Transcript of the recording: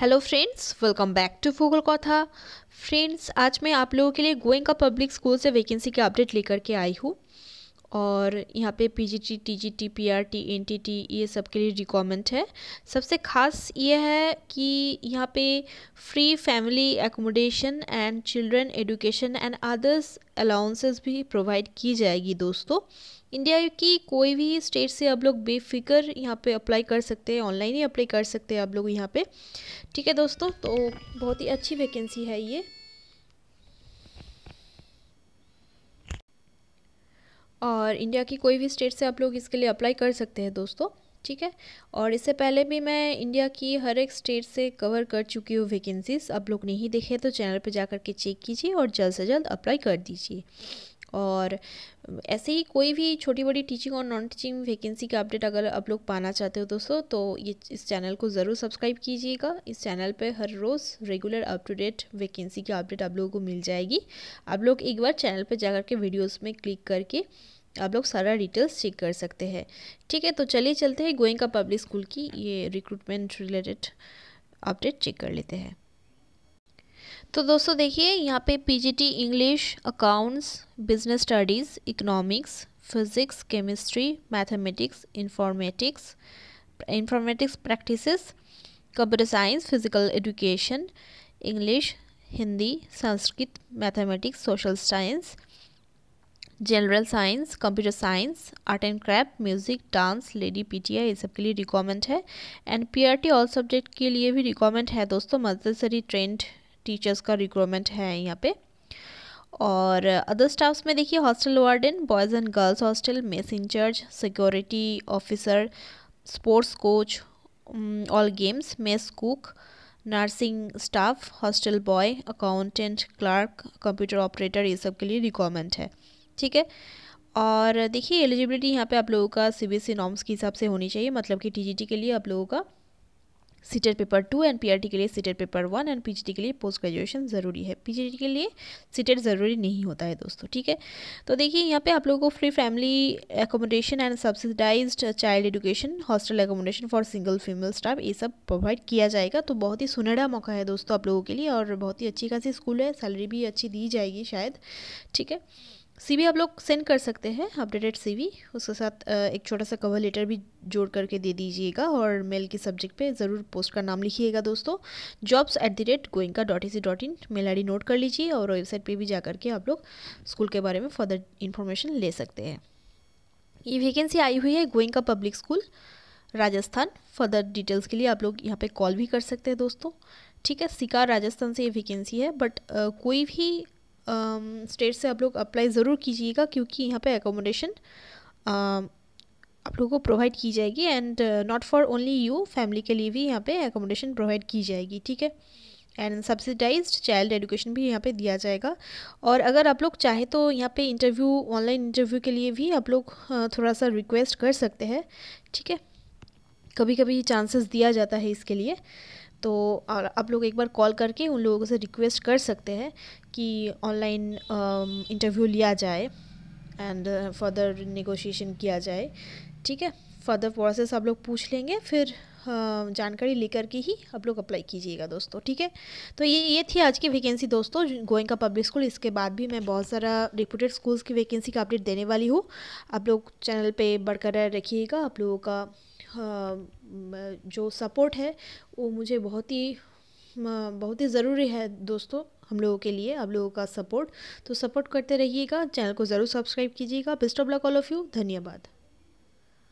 hello friends welcome back to फूगल कथा friends आज मैं आप लोगों के लिए गोइंग का पब्लिक स्कूल से वैकेंसी के अपडेट लेकर के आई हूँ और यहाँ पे टी एन टी टी ये सब के लिए रिक्वायरमेंट है सबसे ख़ास ये है कि यहाँ पे free family accommodation and children education and others allowances भी प्रोवाइड की जाएगी दोस्तों इंडिया की कोई भी स्टेट से आप लोग बेफिक्र यहाँ पे अप्लाई कर सकते हैं ऑनलाइन ही अप्लाई कर सकते हैं आप लोग यहाँ पे ठीक है दोस्तों तो बहुत ही अच्छी वैकेंसी है ये और इंडिया की कोई भी स्टेट से आप लोग इसके लिए अप्लाई कर सकते हैं दोस्तों ठीक है और इससे पहले भी मैं इंडिया की हर एक स्टेट से कवर कर चुकी हूँ वैकेंसीज आप लोग नहीं देखे तो चैनल पर जा कर के चेक कीजिए और जल्द से जल्द अप्लाई कर दीजिए और ऐसे ही कोई भी छोटी बड़ी टीचिंग और नॉन टीचिंग वैकेंसी का अपडेट अगर आप लोग पाना चाहते हो दोस्तों तो ये इस चैनल को ज़रूर सब्सक्राइब कीजिएगा इस चैनल पे हर रोज़ regular up to date vacancy की अपडेट आप लोगों को मिल जाएगी आप लोग एक बार चैनल पे जा के वीडियोस में क्लिक करके आप लोग सारा डिटेल्स चेक कर सकते हैं ठीक है तो चलिए चलते हैं गोइंग का पब्लिक स्कूल की ये रिक्रूटमेंट रिलेटेड अपडेट चेक कर लेते हैं तो दोस्तों देखिए यहाँ पे PGT English accounts business studies economics physics chemistry mathematics informatics informatics practices computer science physical education English Hindi Sanskrit mathematics social science general science computer science art and craft music dance lady PTI ये सब के लिए रिकॉमेंट है and PRT all subject के लिए भी रिकॉमेंट है दोस्तों मदरसरी ट्रेंड टीचर्स का रिक्रूटमेंट है यहाँ पे और अदर स्टाफ्स में देखिए hostel warden boys and girls hostel mess incharge security officer sports coach all games mess cook nursing staff hostel boy accountant clerk computer operator ये सब के लिए रिक्वायरमेंट है ठीक है और देखिए एलिजिबिलिटी यहाँ पे आप लोगों का सीबीएसई नॉर्म्स e के हिसाब से होनी चाहिए मतलब कि टीजीटी के लिए आप लोगों का CTET paper two and PRT के लिए CTET paper one and PGT के लिए पोस्ट ग्रेजुएशन ज़रूरी है पीजीटी के लिए सीटेड ज़रूरी नहीं होता है दोस्तों ठीक है तो देखिए यहाँ पे आप लोगों को free family accommodation and subsidise child education hostel accommodation for single female staff ये सब प्रोवाइड किया जाएगा तो बहुत ही सुनहरा मौका है दोस्तों आप लोगों के लिए और बहुत ही अच्छी खासी स्कूल है सैलरी भी अच्छी दी जाएगी शायद ठीक है सीवी आप लोग सेंड कर सकते हैं अपडेटेड सीवी उसके साथ एक छोटा सा कवर लेटर भी जोड़ करके दे दीजिएगा और मेल के सब्जेक्ट पे ज़रूर पोस्ट का नाम लिखिएगा दोस्तों jobs at the rate Goenka dot E C dot in mail I नोट कर लीजिए और वेबसाइट पे भी जा करके आप लोग स्कूल के बारे में फर्दर इन्फॉर्मेशन ले सकते हैं ये वैकेंसी आई हुई है Goenka public school Rajasthan further details के लिए आप लोग यहाँ पर कॉल भी कर सकते हैं दोस्तों ठीक है सिकार राजस्थान से ये वैकेंसी है बट आ, कोई भी स्टेट um, से आप लोग अप्लाई ज़रूर कीजिएगा क्योंकि यहाँ पे एकोमोडेशन um, आप लोगों को प्रोवाइड की जाएगी and not for only you family के लिए भी यहाँ पे एकोमोडेशन प्रोवाइड की जाएगी ठीक है एंड सब्सिडाइज चाइल्ड एजुकेशन भी यहाँ पे दिया जाएगा और अगर आप लोग चाहे तो यहाँ पे इंटरव्यू ऑनलाइन इंटरव्यू के लिए भी आप लोग uh, थोड़ा सा रिक्वेस्ट कर सकते हैं ठीक है कभी कभी चांसेस दिया जाता है इसके लिए तो आप लोग एक बार कॉल करके उन लोगों से रिक्वेस्ट कर सकते हैं कि ऑनलाइन इंटरव्यू लिया जाए एंड फर्दर नेगोशिएशन किया जाए ठीक है फर्दर प्रोसेस आप लोग पूछ लेंगे फिर जानकारी लेकर के ही आप लोग अप्लाई कीजिएगा दोस्तों ठीक है तो ये ये थी आज की वैकेंसी दोस्तों गोइंग का पब्लिक स्कूल इसके बाद भी मैं बहुत सारा रिप्यूटेड स्कूल्स की वैकेंसी का अपडेट देने वाली हूँ आप लोग चैनल पे बरकरार रखिएगा आप लोगों का जो सपोर्ट है वो मुझे बहुत ही बहुत ही ज़रूरी है दोस्तों हम लोगों के लिए आप लोगों का सपोर्ट तो सपोर्ट करते रहिएगा चैनल को ज़रूर सब्सक्राइब कीजिएगा best of all of you धन्यवाद